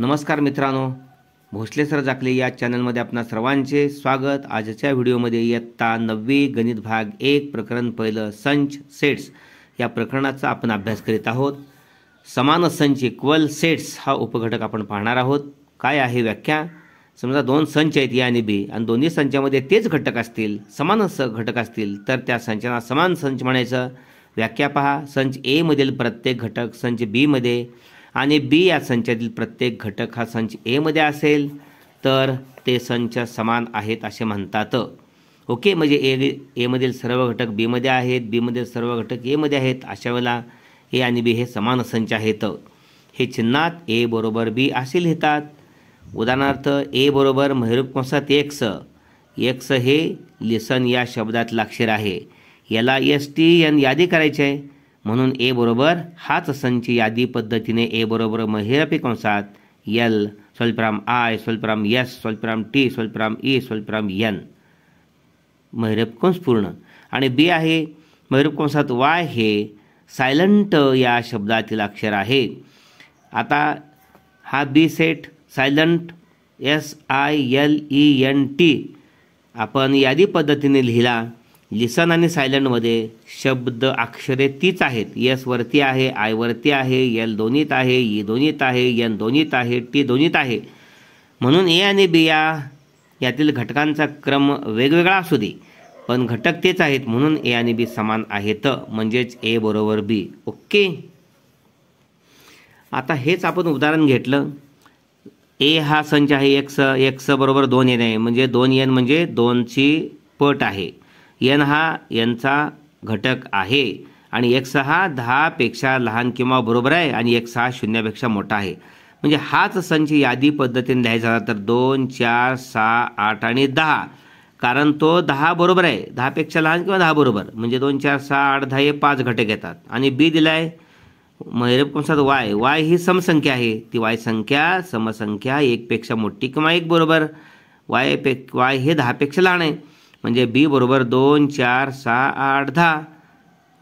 नमस्कार मित्रांनो भोसले सर जाकले या चॅनलमध्ये आपणा सर्वांचे स्वागत आजच्या व्हिडिओमध्ये इयत्ता नववी गणित भाग एक प्रकरण पहिलं संच सेट्स या प्रकरणाचा आपण अभ्यास करीत आहोत समान संच इक्वल सेट्स हा उपघटक आपण पाहणार आहोत काय आहे व्याख्या समजा दोन संच आहेत ए आणि बी आणि दोन्ही संचामध्ये तेच घटक असतील समान स घटक असतील तर त्या संचांना समान संच म्हणायचं व्याख्या पहा संच एमधील प्रत्येक घटक संच बीमध्ये आणि बी या संचातील प्रत्येक घटक हा संच एमध्ये असेल तर ते संच समान आहेत असे म्हणतात ओके म्हणजे ए एमधील सर्व घटक बीमध्ये आहेत बीमधील सर्व घटक एमध्ये आहेत अशा वेळेला ए आणि बी हे समान संच आहेत हे चिन्हात ए बरोबर बी असे लिहितात उदाहरणार्थ ए बरोबर महिरूप कंसात एक्स एक्स हे लिसन या शब्दात लाक्षर आहे याला एस टी एन यादी करायची आहे म्हणून ए बरोबर हाच संच यादी पद्धतीने ए बरोबर महिरपी कंसात यल स्वल्पराम आय स्वल्पराम यस स्वल्पराम टी स्वल्पराम ई स्वल्पराम यन महिरप कंस पूर्ण आणि बी आहे महिरप कंसात वाय हे सायलंट या शब्दातील अक्षर आहे आता हा B set silent S I L E N T आपण यादी पद्धतीने लिहिला लिसन आणि सायलंटमध्ये शब्द अक्षरे तीच आहेत एस वरती आहे आय वरती आहे यल दोन्हीत आहे ई e दोन्हीत आहे यन दोन्हीत आहे टी दोन्हीत आहे म्हणून ए आणि बी या यातील घटकांचा क्रम वेगवेगळा असू दे पण घटक तेच आहेत म्हणून ए आणि बी समान आहेत म्हणजेच ए बरोबर बी ओके आता हेच आपण उदाहरण घेतलं ए हा संच आहे एक्स एक्स बरोबर दोन एन आहे म्हणजे दोन एन म्हणजे दोनची पट आहे एन हा यांचा घटक आहे आणि एक्स हा दहापेक्षा लहान किंवा बरोबर आहे आणि एक्स हा शून्यापेक्षा मोठा आहे म्हणजे हाच संच यादी पद्धतीने लिहायचा झाला तर दोन चार सहा आठ आणि दहा कारण तो दहा बरोबर आहे दहापेक्षा लहान किंवा दहा बरोबर म्हणजे दोन चार सहा आठ दहा हे पाच घटक येतात आणि बी दिला आहे कंसात वाय वाय ही समसंख्या आहे ती वाय संख्या समसंख्या एकपेक्षा मोठी किंवा एक बरोबर वाय पे वाय हे दहापेक्षा लहान आहे म्हणजे बी बरोबर दोन चार सहा आठ दहा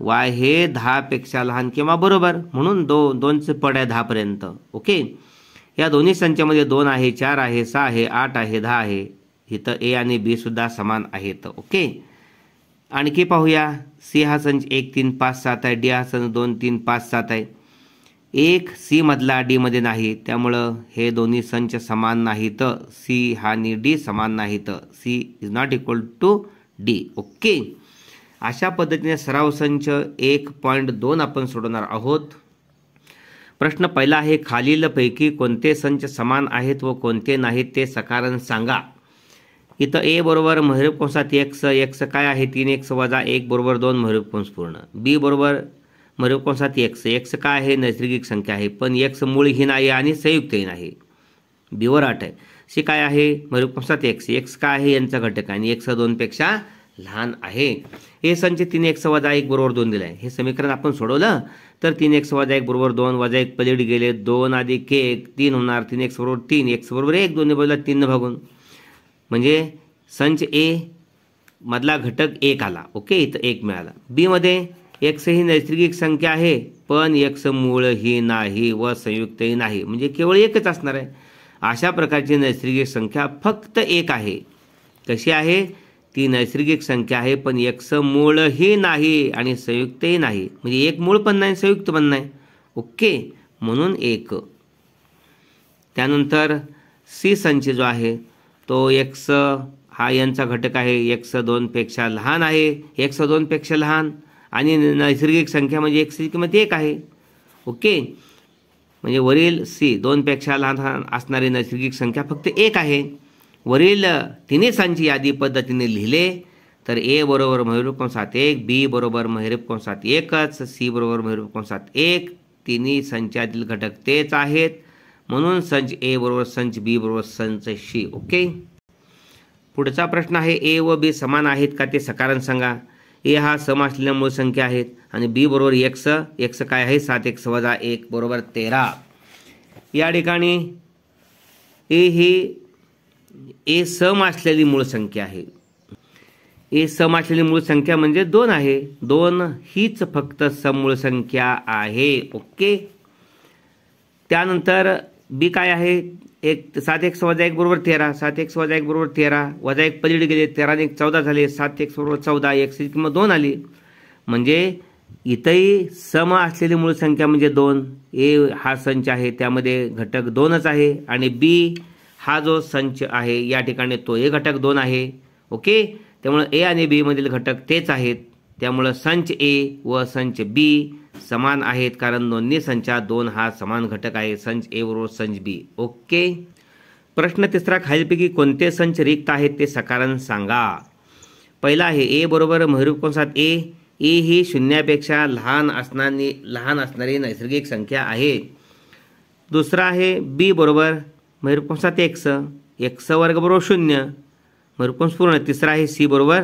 वाय हे दहापेक्षा लहान किंवा बरोबर म्हणून दो दोनचे पड आहे दहापर्यंत ओके या दोन्ही संचामध्ये दोन आहे चार आहे सहा आहे आठ आहे दहा आहे इथं ए आणि बी सुद्धा समान आहेत ओके आणखी पाहूया सी हा संच एक तीन पाच सात आहे डी हा संच दोन तीन पाच सात आहे एक सी मधला डीमध्ये नाही त्यामुळं हे दोन्ही संच समान नाहीत सी हा आणि डी समान नाहीत C is not equal to D okay अशा पद्धतीने सराव संच एक पॉईंट दोन आपण सोडवणार आहोत प्रश्न पहिला आहे खालीलपैकी कोणते संच समान आहेत व कोणते नाहीत ते सकारण सांगा इथं ए बरोबर महिरब कंसात एक्स एक्स काय आहे तीन एक्स वजा एक बरोबर दोन महिरब पूर्ण बी बरोबर मग एक्स एक्स काय आहे नैसर्गिक संख्या आहे पण एक्स मूळहीन नाही आणि संयुक्तही नाही बीवर आठ आहे सी काय आहे मग एकोणसात एक्स एक्स काय आहे यांचा घटक आहे आणि एक्स दोनपेक्षा लहान आहे ए संच तीन एक वजा एक बरोबर दोन दिलं आहे हे समीकरण आपण सोडवलं तर तीन एक वजा एक बरोबर दोन वजा एक पलीड गेले दोन अधिक एक तीन होणार तीन एक्स बरोबर तीन एक्स बरोबर एक दोन्ही बोलला तीन भागून म्हणजे संच ए मधला घटक एक आला ओके इथं एक मिळाला बीमध्ये एक्स ही नैसर्गिक संख्या आहे पण एक्स ही नाही व संयुक्तही नाही म्हणजे केवळ एकच असणार आहे अशा प्रकारची नैसर्गिक संख्या फक्त एक आहे कशी आहे ती नैसर्गिक संख्या आहे पण एक्स ही नाही आणि संयुक्तही नाही म्हणजे एक मूळ पण नाही संयुक्त पण नाही ओके म्हणून एक त्यानंतर सी संच जो आहे तो एक्स हा यांचा घटक आहे एक्स दोनपेक्षा लहान आहे एक्स दोनपेक्षा लहान आणि नैसर्गिक संख्या म्हणजे एक्सची किंमत एक आहे ओके म्हणजे वरील सी दोनपेक्षा लहान असणारी नैसर्गिक संख्या फक्त एक आहे वरील तिन्ही सांची यादी पद्धतीने लिहिले तर ए बरोबर मयूरूप कंसात एक बी बरोबर महरूप कंसात एकच सी बरोबर महरूप कंसात एक तिन्ही संचातील घटक तेच आहेत म्हणून संच ए बरोबर संच बी बरोबर संच शी ओके पुढचा प्रश्न आहे ए व बी समान आहेत का ते सकारण सांगा ए हा सम असलेल्या मूळ संख्या आहेत आणि बी बरोबर एक्स एक्स काय आहे सात एक्स वजा एक बरोबर तेरा या ठिकाणी ए ही ए सम असलेली मूळ संख्या आहे ए सम असलेली मूळ संख्या म्हणजे दोन आहे दोन हीच फक्त मूळ संख्या आहे ओके त्यानंतर बी काय आहे एक सात एक वजा एक बरोबर तेरा सात एक वजा एक बरोबर तेरा वजा एक पलीड गेले तेरा एक चौदा झाले सात एक बरोबर चौदा एकशे किंमत दोन आली म्हणजे इथंही सम असलेली मूळ संख्या म्हणजे दोन ए हा संच आहे त्यामध्ये घटक दोनच आहे आणि बी हा जो संच आहे या ठिकाणी तो ए घटक दोन आहे ओके त्यामुळं ए आणि बीमधील घटक तेच आहेत त्यामुळं संच ए व संच बी समान आहेत कारण दोन्ही संचात दोन हा समान घटक आहे संच ए बरोबर संच बी ओके प्रश्न तिसरा खालीलपैकी कोणते संच रिक्त आहेत ते सकारण सांगा पहिला आहे ए बरोबर महरूप कंसात ए ए ही शून्यापेक्षा लहान असणारी लहान असणारी नैसर्गिक संख्या आहे दुसरा आहे बी बरोबर महरूप कंसात एक्स एक्स वर्ग बरोबर शून्य कंस पूर्ण तिसरा आहे सी बरोबर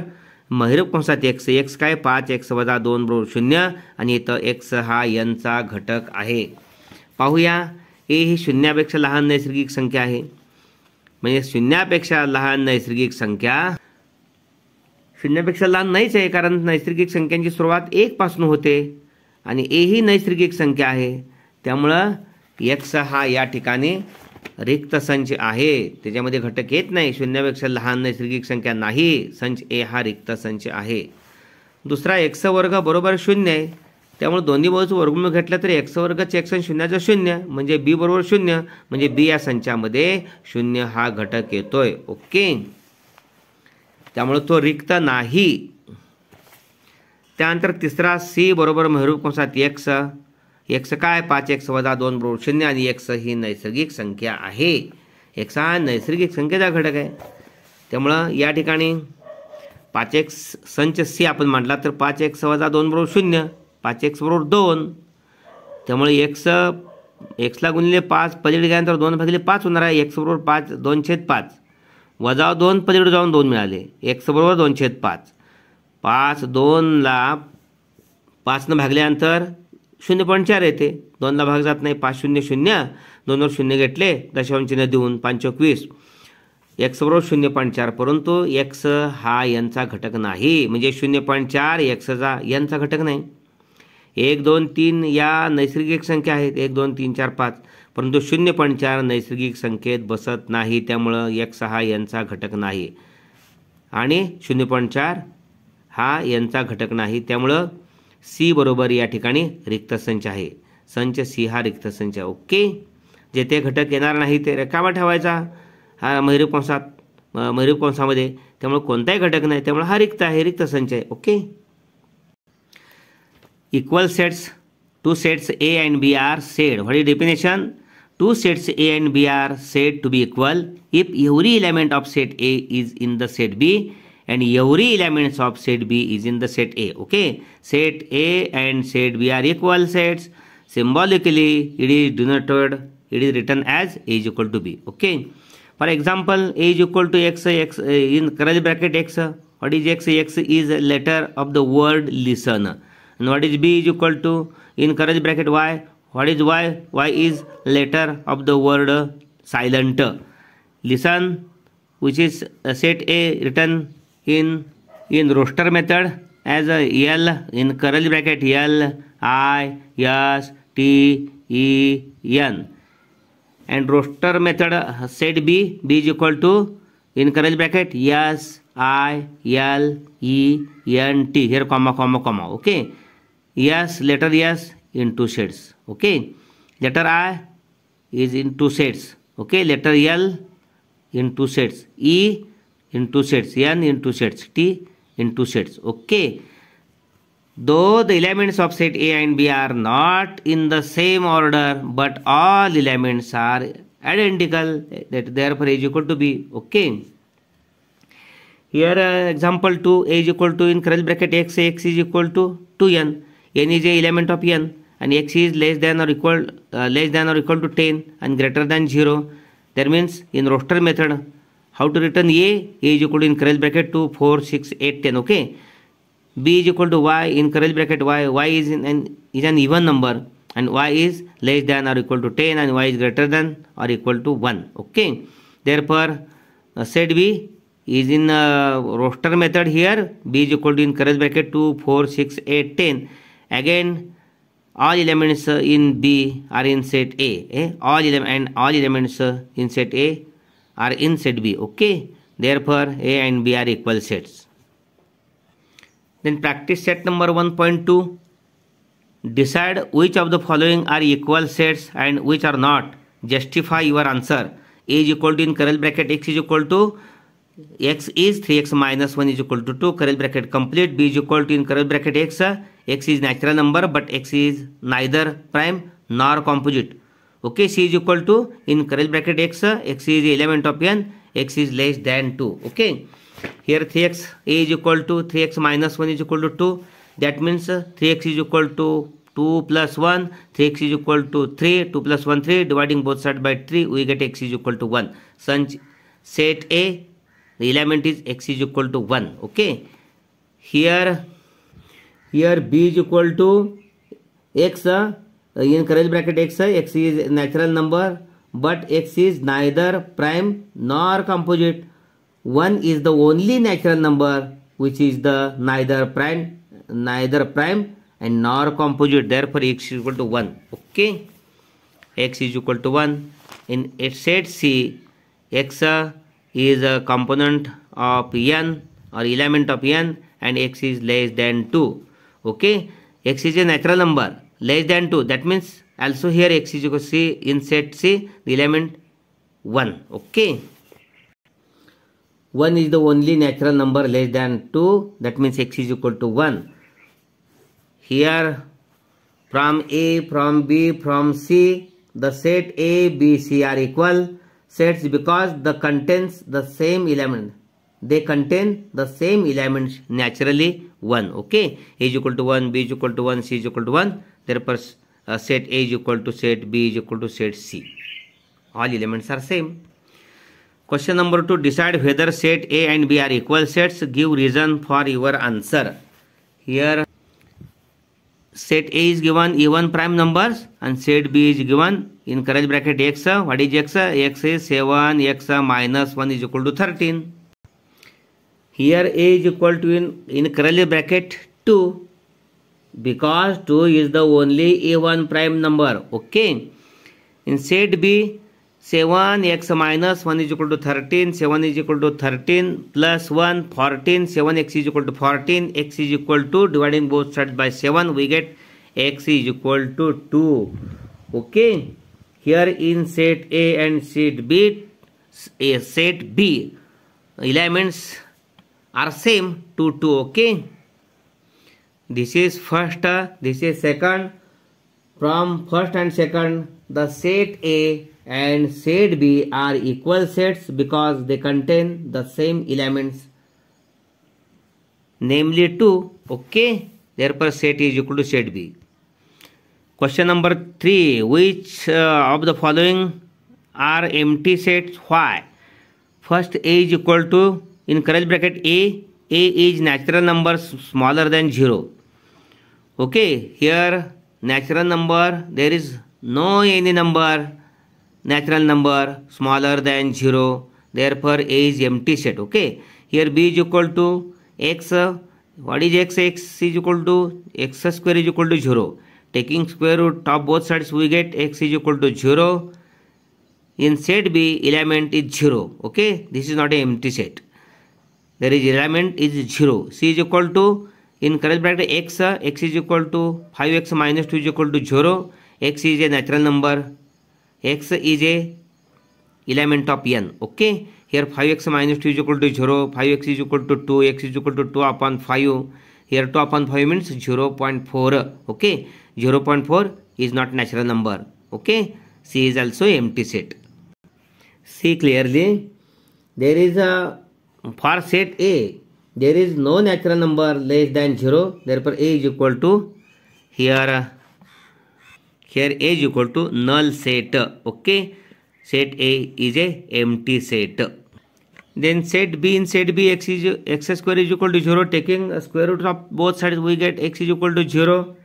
महिरप कंसात एक्स एक्स काय पाच एक्स वजा दोन बरोबर शून्य आणि इथं एक्स हा यनचा घटक आहे पाहूया ए ही शून्यापेक्षा लहान नैसर्गिक संख्या आहे म्हणजे शून्यापेक्षा लहान नैसर्गिक संख्या शून्यापेक्षा लहान नाहीच आहे कारण नैसर्गिक संख्यांची सुरुवात एकपासून होते आणि ए ही नैसर्गिक संख्या आहे त्यामुळं एक्स हा या ठिकाणी रिक्त संच आहे त्याच्यामध्ये घटक येत नाही शून्यापेक्षा लहान नैसर्गिक संख्या नाही संच ए हा रिक्त संच आहे दुसरा एक्स वर्ग बरोबर शून्य आहे त्यामुळे दोन्ही बाजूचं वर्गमूळ घेतलं तर एक्स वर्ग चेक्सन शून्याचं शून्य म्हणजे बी बरोबर शून्य म्हणजे बी या संचामध्ये शून्य हा घटक येतोय ओके त्यामुळे तो रिक्त नाही त्यानंतर तिसरा सी बरोबर मेहरूप कंसात एक्स एक्स काय पाच एक्स वजा दोन बरोबर शून्य आणि एक्स ही नैसर्गिक संख्या आहे एक्स हा नैसर्गिक संख्येचा घटक आहे त्यामुळं या ठिकाणी पाच एक्स संच सी आपण म्हटला तर पाच एक्स वजा दोन बरोबर शून्य पाच एक्स बरोबर दोन त्यामुळे एक्स एक्सला गुणिले पाच पलीड गेल्यानंतर दोन भागिले पाच होणार आहे एक्स बरोबर पाच दोन छेद पाच वजा दोन पलीड जाऊन दोन मिळाले एक्स बरोबर दोन छेद पाच पाच दोनला पाचनं भागल्यानंतर शून्य पॉईंट चार येते दोनला भाग जात नाही पाच शून्य शून्य दोनवर शून्य घेतले दशांश चिन्ह देऊन एकवीस एक्स बरोबर शून्य पॉईंट चार परंतु एक्स हा यांचा घटक नाही म्हणजे शून्य पॉईंट चार एक्सचा यांचा घटक नाही एक दोन तीन या नैसर्गिक संख्या आहेत एक दोन तीन चार पाच परंतु शून्य पॉईंट चार नैसर्गिक संख्येत बसत नाही त्यामुळं एक्स हा यांचा घटक नाही आणि शून्य पॉईंट चार हा यांचा घटक नाही त्यामुळं सी बरोबर या ठिकाणी रिक्त संच आहे संच सी हा रिक्त संच आहे ओके ते घटक येणार नाही ते रिकामा ठेवायचा हा मयुरी कंसात कंसामध्ये त्यामुळे कोणताही घटक नाही त्यामुळे हा रिक्त आहे रिक्त संच आहे okay equal sets two sets A and B are said what is definition two sets A and B are said to be equal if every element of set A is in the set B and every element of set B is in the set A. Okay, set A and set B are equal sets. Symbolically, it is denoted, it is written as A is equal to B. Okay, for example, A is equal to X, X uh, in curly bracket X. What is X? X is a letter of the word listen. And what is B is equal to in curly bracket Y? What is Y? Y is letter of the word silent. Listen, which is uh, set A written in in roster method as a in curly bracket L I S T E N and roster method set B B is equal to in curly bracket S I L E N T here comma comma comma okay S letter S in two sets okay letter I is in two sets okay letter L in two sets E in two sets n into sets t into sets okay though the elements of set a and b are not in the same order but all elements are identical that therefore a is equal to b okay here uh, example 2 a is equal to in curly bracket x x is equal to 2n n is a element of n and x is less than or equal uh, less than or equal to 10 and greater than 0 that means in roster method how to return a a is equal to in curly bracket 2 4 6 8 10 okay b is equal to y in curly bracket y y is in an is an even number and y is less than or equal to 10 and y is greater than or equal to 1 okay therefore uh, set b is in uh, roster method here b is equal to in curly bracket 2 4 6 8 10 again all elements uh, in b are in set a eh? all and all elements uh, in set a are in set B. Okay. Therefore, A and B are equal sets. Then practice set number 1.2. Decide which of the following are equal sets and which are not. Justify your answer. A is equal to in curl bracket x is equal to x is 3x minus 1 is equal to 2 curl bracket complete b is equal to in curl bracket x x is natural number but x is neither prime nor composite okay c is equal to in curly bracket x x is element of n x is less than 2 okay here 3x a is equal to 3x minus 1 is equal to 2 that means 3x is equal to 2 plus 1 3x is equal to 3 2 plus 1 3 dividing both sides by 3 we get x is equal to 1 such set a the element is x is equal to 1 okay here here b is equal to x Uh, in curly bracket x i x is natural number but x is neither prime nor composite 1 is the only natural number which is the neither prime neither prime and nor composite therefore x is equal to 1 okay x is equal to 1 in set c x uh, is a component of n or element of n and x is less than 2 okay x is a natural number less than 2 that means also here x is equal to c in set c the element 1 okay 1 is the only natural number less than 2 that means x is equal to 1 here from a from b from c the set a b c are equal sets because the contains the same element they contain the same elements naturally 1 okay a is equal to 1 b is equal to 1 c is equal to 1 therefore uh, set a is equal to set b is equal to set c all elements are same question number 2 decide whether set a and b are equal sets give reason for your answer here set a is given even prime numbers and set b is given in current bracket x what is x x is 7 x minus 1 is equal to 13 here a is equal to in in curly bracket 2 because 2 is the only a1 prime number okay in set b 7x minus 1 is equal to 13 7 is equal to 13 plus 1 14 7x is equal to 14 x is equal to dividing both sides by 7 we get x is equal to 2 okay here in set a and set b a set b elements are same 2 2 okay this is first this is second from first and second the set a and set b are equal sets because they contain the same elements namely 2 okay therefore set a is equal to set b question number 3 which uh, of the following are empty sets why first a is equal to in curly bracket a a is natural number smaller than 0 okay here natural number there is no any number natural number smaller than 0 therefore a is empty set okay here b is equal to x what is x x is equal to x square is equal to 0 taking square root of both sides we get x is equal to 0 in set b element is 0 okay this is not an empty set there is element is 0 c is equal to in correct bracket x x is equal to 5x minus 2 is equal to 0 x is a natural number x is a element of n okay here 5x minus 2 is equal to 0 5x is equal to 2 x is equal to 2 upon 5 here 2 upon 5 means 0 0.4 okay 0 0.4 is not natural number okay c is also empty set see clearly there is a for set A, there is no natural number less than 0. Therefore, A is equal to here, here A is equal to null set. Okay. Set A is a empty set. Then set B in set B x is x square is equal to 0. Taking a square root of both sides we get x is equal to 0.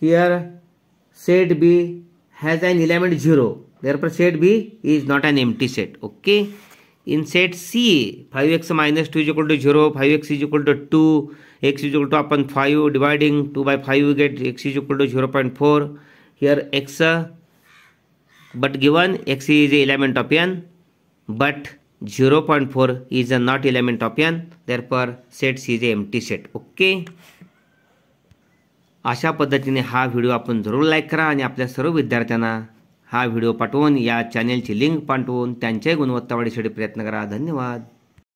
Here set B has an element 0. Therefore set B is not an empty set. Okay. In set C x two is to zero five x is x is equal to आपण five dividing two by five two four झिरोयर x but given x is C is एन्टपियन but zero point four is a not इलेवन्टपियन therefore set C is empty set okay अशा पद्धतीने हा video आपण जरूर like करा आणि आपल्या सर्व विद्यार्थ्यांना हा व्हिडिओ पाठवून या चॅनेलची लिंक पाठवून त्यांच्याही गुणवत्ता वाढीसाठी प्रयत्न करा धन्यवाद